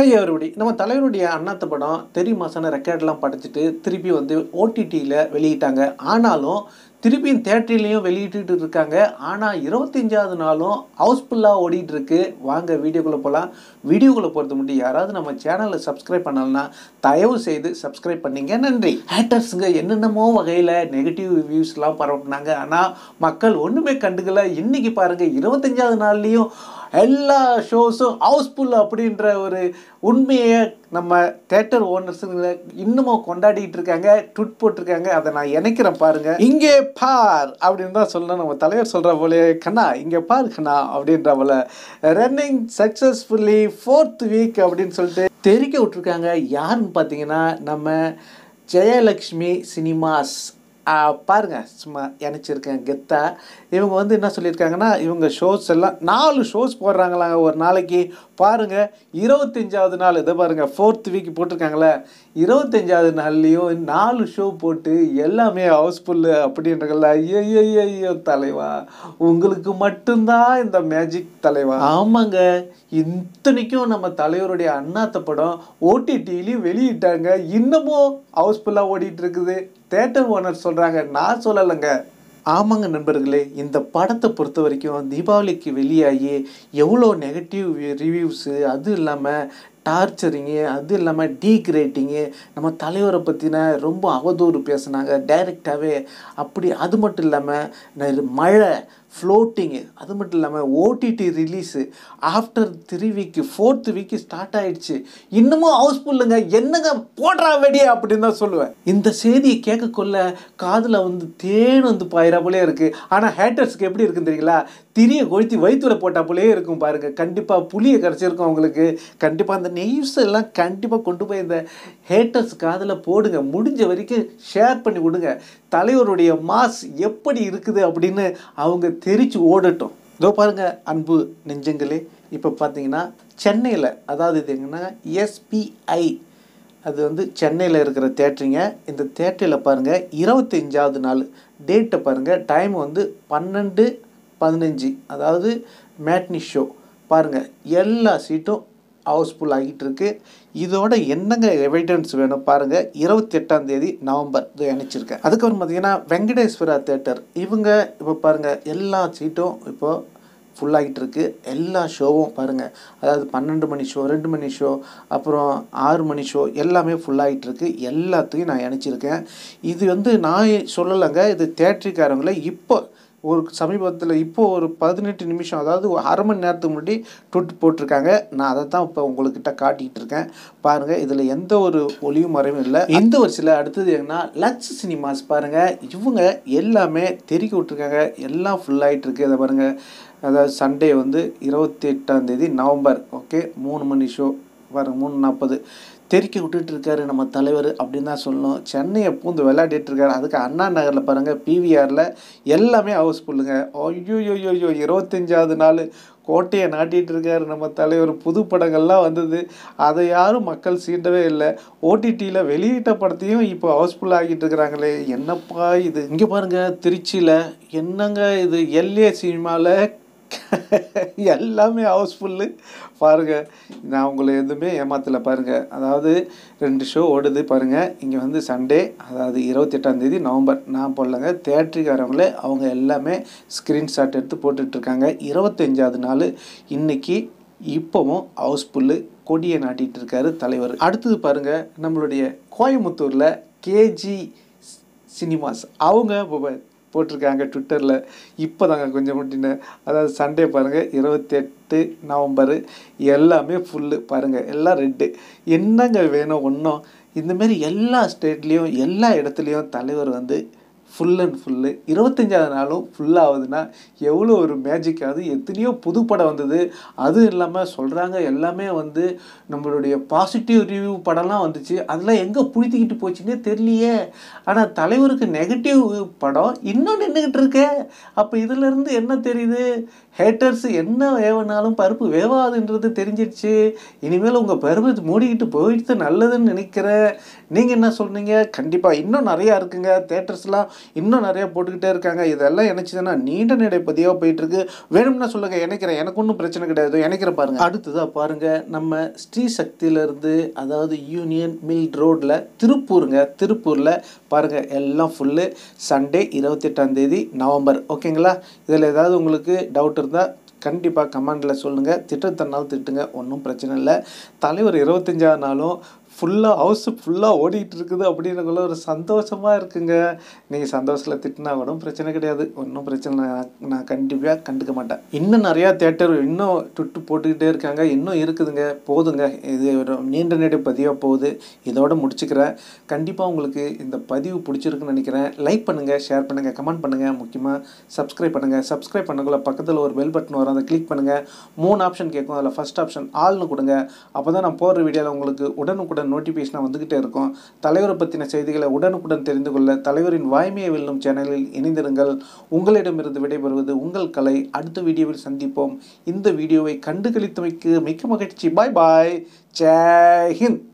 hi அவருபடி நம்ம தலைவருடைய அண்ணாத்த படம் தெரி மாசான ரெக்கார்ட்லாம் படிச்சுட்டு திருப்பி வந்து ஓடிடியில் வெளியிட்டாங்க ஆனாலும் திருப்பியும் தேட்டர்லேயும் வெளியிட்டு இருக்காங்க ஆனால் இருபத்தஞ்சாவது நாளும் ஹவுஸ்ஃபுல்லாக இருக்கு வாங்க வீடியோக்குள்ளே போகலாம் வீடியோக்குள்ளே போகிறது மட்டும் யாராவது நம்ம சேனலில் சப்ஸ்கிரைப் பண்ணலன்னா தயவு செய்து சப்ஸ்கிரைப் பண்ணிங்க நன்றி ஹேட்டர்ஸுங்க என்னென்னமோ வகையில் நெகட்டிவ் ரிவ்யூஸ்லாம் பரப்பினாங்க ஆனால் மக்கள் ஒன்றுமே கண்டுக்கல இன்றைக்கி பாருங்கள் இருபத்தஞ்சாவது நாள்லேயும் எல்லா ஷோஸும் ஹவுஸ்ஃபுல் அப்படின்ற ஒரு உண்மையை நம்ம தேட்டர் ஓனர்ஸ் இன்னமும் கொண்டாடிட்டு இருக்காங்க ட்விட் போட்டிருக்காங்க அதை நான் இணைக்கிறேன் பாருங்க இங்கே பார் அப்படின்னு தான் சொல்லணும் நம்ம தலைவர் சொல்கிற போல கண்ணா இங்கே பார் கண்ணா அப்படின்ற போல ரன்னிங் சக்ஸஸ்ஃபுல்லி ஃபோர்த் வீக் அப்படின்னு சொல்லிட்டு தெரிக்க விட்ருக்காங்க யாருன்னு பார்த்தீங்கன்னா நம்ம ஜெயலக்ஷ்மி சினிமாஸ் பாருங்கள் சும்மா இணைச்சிருக்கேன் கெத்தா இவங்க வந்து என்ன சொல்லியிருக்காங்கன்னா இவங்க ஷோஸ் எல்லாம் நாலு ஷோஸ் போடுறாங்களாங்க ஒரு நாளைக்கு பாருங்கள் இருபத்தஞ்சாவது நாள் இதை பாருங்கள் ஃபோர்த் வீக் போட்டிருக்காங்களே இருபத்தஞ்சாவது நாள்லேயும் நாலு ஷோ போட்டு எல்லாமே ஹவுஸ்ஃபுல்லு அப்படின்றதுல ஐயோ ஐயோ தலைவா உங்களுக்கு மட்டும்தான் இந்த மேஜிக் தலைவா ஆமாங்க இத்தனைக்கும் நம்ம தலைவருடைய அண்ணாத்த படம் ஓடிடியிலையும் வெளியிட்டாங்க இன்னமும் ஹவுஸ்ஃபுல்லாக ஓடிட்டுருக்குது தேட்டர் ஓனர் சொல்கிறாங்க நான் சொல்லலைங்க ஆமாங்க நண்பர்களே இந்த படத்தை பொறுத்த வரைக்கும் தீபாவளிக்கு வெளியாகி எவ்வளோ நெகட்டிவ் ரிவ்யூஸு அதுவும் இல்லாமல் டார்ச்சரிங்கு அது இல்லாமல் டீக்ரேட்டிங்கு நம்ம தலைவரை பற்றின ரொம்ப அவதூறு பேசுனாங்க டைரெக்டாகவே அப்படி அது மட்டும் இல்லாமல் மழை ஃப்ளோட்டிங்கு அது மட்டும் இல்லாமல் OTT release after three week fourth week start ஆகிடுச்சு இன்னமும் ஹவுஸ்ஃபுல்லுங்க என்னங்க போடுறா வெடி அப்படின்னு தான் சொல்லுவேன் இந்த செய்தியை கேட்கக்கொள்ள காதில் வந்து தேன் வந்து பாயிரா போலே இருக்குது ஆனால் ஹேட்டர்ஸ்க்கு எப்படி இருக்குன்னு தெரியுங்களா திரியை கொழுத்தி வயிற்றுல போட்டால் போலே இருக்கும் பாருங்கள் கண்டிப்பாக புளியை கிடச்சிருக்கும் அவங்களுக்கு கண்டிப்பாக அந்த நெய்ஸ் எல்லாம் கண்டிப்பாக கொண்டு போய் இந்த ஹேட்டர்ஸ் காதில் போடுங்க முடிஞ்ச வரைக்கும் ஷேர் பண்ணி விடுங்க தலைவருடைய மாஸ் எப்படி இருக்குது அப்படின்னு அவங்க தெரிச்சு ஓடட்டும் இதோ பாருங்கள் அன்பு நெஞ்சங்களே இப்போ பார்த்தீங்கன்னா சென்னையில் அதாவது இது எங்கன்னா எஸ்பிஐ அது வந்து சென்னையில் இருக்கிற தேட்டருங்க இந்த தேட்டரில் பாருங்கள் இருபத்தஞ்சாவது நாள் டேட்டை பாருங்கள் டைம் வந்து பன்னெண்டு பதினஞ்சு அதாவது மேட்னி ஷோ பாருங்கள் எல்லா சீட்டும் ஹவுஸ்ஃபுல் ஆகிட்டு இருக்கு இதோட என்னங்க எவிடன்ஸ் வேணும் பாருங்கள் எட்டாம் தேதி நவம்பர் இது இணைச்சிருக்கேன் அதுக்கப்புறம் பார்த்தீங்கன்னா வெங்கடேஸ்வரா தேட்டர் இவங்க இப்போ பாருங்கள் எல்லா சீட்டும் இப்போது ஃபுல்லாகிட்டு இருக்கு எல்லா ஷோவும் பாருங்கள் அதாவது பன்னெண்டு மணி ஷோ ரெண்டு மணி ஷோ அப்புறம் ஆறு மணி ஷோ எல்லாமே ஃபுல்லாகிட்டு இருக்கு எல்லாத்தையும் நான் இணைச்சிருக்கேன் இது வந்து நான் சொல்லலைங்க இது தேட்டரிக்காரங்களே இப்போ ஒரு சமீபத்தில் இப்போது ஒரு பதினெட்டு நிமிஷம் அதாவது அரை மணி நேரத்துக்கு முன்னாடி ட்விட் போட்டிருக்காங்க நான் அதை தான் இப்போ உங்கள்கிட்ட காட்டிகிட்டு இருக்கேன் பாருங்கள் இதில் எந்த ஒரு ஒளிவு மறைவும் இல்லை எந்த ஒரு சில அடுத்தது என்னன்னா லக்ஸ் சினிமாஸ் பாருங்கள் இவங்க எல்லாமே தெருக்கி விட்ருக்காங்க எல்லாம் ஃபுல்லாகிட்டுருக்கு இதை பாருங்கள் அதாவது சண்டே வந்து இருபத்தி எட்டாம் தேதி நவம்பர் ஓகே மூணு மணி ஷோ பாருங்கள் மூணு நாற்பது தெரிக்க விட்டுட்டு இருக்காரு நம்ம தலைவர் அப்படின்னு தான் சொல்லணும் சென்னையை பூந்து விளையாடிட்டு இருக்காரு அதுக்கு அண்ணா நகரில் பாருங்கள் பிவிஆரில் எல்லாமே ஹவுஸ்ஃபுல்லுங்க ஐயோயோயோயோ இருபத்தஞ்சாவது நாள் கோட்டையை நாட்டிகிட்டு இருக்காரு நம்ம தலைவர் புது படங்கள்லாம் வந்தது அதை யாரும் மக்கள் சீண்டவே இல்லை ஓடிடியில் வெளியிட்ட படத்தையும் இப்போ ஹவுஸ்ஃபுல் ஆகிட்டு இருக்கிறாங்களே என்னப்பா இது இங்கே பாருங்கள் திருச்சியில் என்னங்க இது எல்ஏ சினிமாவில் எல்லாமே ஹவுஸ்ஃபுல்லு பாருங்கள் நான் உங்களை எதுவுமே ஏமாத்தலை பாருங்கள் அதாவது ரெண்டு ஷோ ஓடுது பாருங்கள் இங்கே வந்து சண்டே அதாவது இருபத்தெட்டாந்தேதி நவம்பர் நான் போடலங்க தேட்டரிக்காரவங்களே அவங்க எல்லாமே ஸ்க்ரீன்ஷாட் எடுத்து போட்டுட்ருக்காங்க இருபத்தஞ்சாவது நாள் இன்றைக்கி இப்போவும் ஹவுஸ்ஃபுல்லு கொடியை நாட்டிகிட்டு இருக்காரு தலைவர் அடுத்தது பாருங்கள் நம்மளுடைய கோயம்புத்தூரில் கேஜி சினிமாஸ் அவங்க போட்டிருக்காங்க ட்விட்டரில் இப்போ தாங்க கொஞ்சம் முட்டின்னு அதாவது சண்டே பாருங்கள் இருபத்தெட்டு நவம்பரு எல்லாமே ஃபுல்லு பாருங்கள் எல்லாம் ரெட்டு என்னங்க வேணும் ஒன்றும் இந்தமாரி எல்லா ஸ்டேட்லேயும் எல்லா இடத்துலையும் தலைவர் வந்து ஃபுல் அண்ட் ஃபுல்லு இருபத்தஞ்சாவது நாளும் ஃபுல்லாகுதுன்னா எவ்வளோ ஒரு மேஜிக் ஆகுது எத்தனையோ புது படம் வந்தது அதுவும் இல்லாமல் சொல்கிறாங்க எல்லாமே வந்து நம்மளுடைய பாசிட்டிவ் ரிவ்யூ படம்லாம் வந்துச்சு அதெல்லாம் எங்கே புழுத்திக்கிட்டு போச்சுன்னே தெரியலையே ஆனால் தலைவருக்கு நெகட்டிவ் படம் இன்னும் நின்றுக்கிட்டு இருக்கே அப்போ இதிலேருந்து என்ன தெரியுது ஹேட்டர்ஸ் என்ன வேவனாலும் பருப்பு வேவாதுன்றது தெரிஞ்சிடுச்சு இனிமேல் உங்கள் பருப்பு மூடிக்கிட்டு போயிட்டு நல்லதுன்னு நினைக்கிறேன் நீங்கள் என்ன சொல்கிறீங்க கண்டிப்பாக இன்னும் நிறையா இருக்குங்க தேட்டர்ஸ்லாம் இன்னும் நிறையா போட்டுக்கிட்டே இருக்காங்க இதெல்லாம் இணைச்சதுன்னா நீண்ட நடை போயிட்டு போயிட்டுருக்கு வேணும்னா சொல்லுங்கள் இணைக்கிறேன் எனக்கு ஒன்றும் பிரச்சனை கிடையாது இணைக்கிற பாருங்கள் அடுத்ததாக பாருங்கள் நம்ம ஸ்ரீ சக்தியிலேருந்து அதாவது யூனியன் மில் ரோடில் திருப்பூருங்க திருப்பூரில் பாருங்க எல்லாம் ஃபுல்லு சண்டே எட்டாம் தேதி நவம்பர் ஓகேங்களா இதில் ஏதாவது உங்களுக்கு டவுட் இருந்தால் கண்டிப்பாக கமெண்டில் சொல்லுங்கள் திட்டத்தன்னாலும் திட்டுங்க ஒன்றும் பிரச்சனை இல்லை தலைவர் இருபத்தஞ்சாவது நாளும் ஃபுல்லாக ஹவுஸ் ஃபுல்லாக ஓடிட்டு இருக்குது அப்படின்னுக்குள்ள ஒரு சந்தோஷமாக இருக்குங்க நீங்கள் சந்தோஷத்தில் திட்டினா கூட பிரச்சனை கிடையாது ஒன்றும் பிரச்சனை நான் கண்டிப்பாக கண்டுக்க மாட்டேன் இன்னும் நிறையா தேட்டர் இன்னும் டுட்டு போட்டுக்கிட்டே இருக்காங்க இன்னும் இருக்குதுங்க போதுங்க இது ஒரு நீண்ட நேரம் பதிவாக போகுது இதோட முடிச்சுக்கிறேன் கண்டிப்பாக உங்களுக்கு இந்த பதிவு பிடிச்சிருக்குன்னு நினைக்கிறேன் லைக் பண்ணுங்கள் ஷேர் பண்ணுங்கள் கமெண்ட் பண்ணுங்கள் முக்கியமாக சப்ஸ்கிரைப் பண்ணுங்கள் சப்ஸ்கிரைப் பண்ணக்குள்ள பக்கத்தில் ஒரு பெல் பட்டன் வரும் அதை கிளிக் பண்ணுங்கள் மூணு ஆப்ஷன் கேட்கும் அதில் ஃபஸ்ட் ஆப்ஷன் ஆள்னு கொடுங்க அப்போ தான் நான் போடுற வீடியோவில் உங்களுக்கு உடனுக்குடன் நோட்டிஃபிகேஷனாக வந்துக்கிட்டே இருக்கும் தலைவரை பற்றின செய்திகளை உடனுக்குடன் தெரிந்து கொள்ள தலைவரின் வாய்மையை வெல்லும் சேனலில் இணைந்திருங்கள் உங்களிடமிருந்து விடைபெறுவது உங்கள் கலை அடுத்த வீடியோவில் சந்திப்போம் இந்த வீடியோவை கண்டுகளித்தமைக்கு மிக்க மகிழ்ச்சி பாய் பாய் ஜெய் ஹிந்த்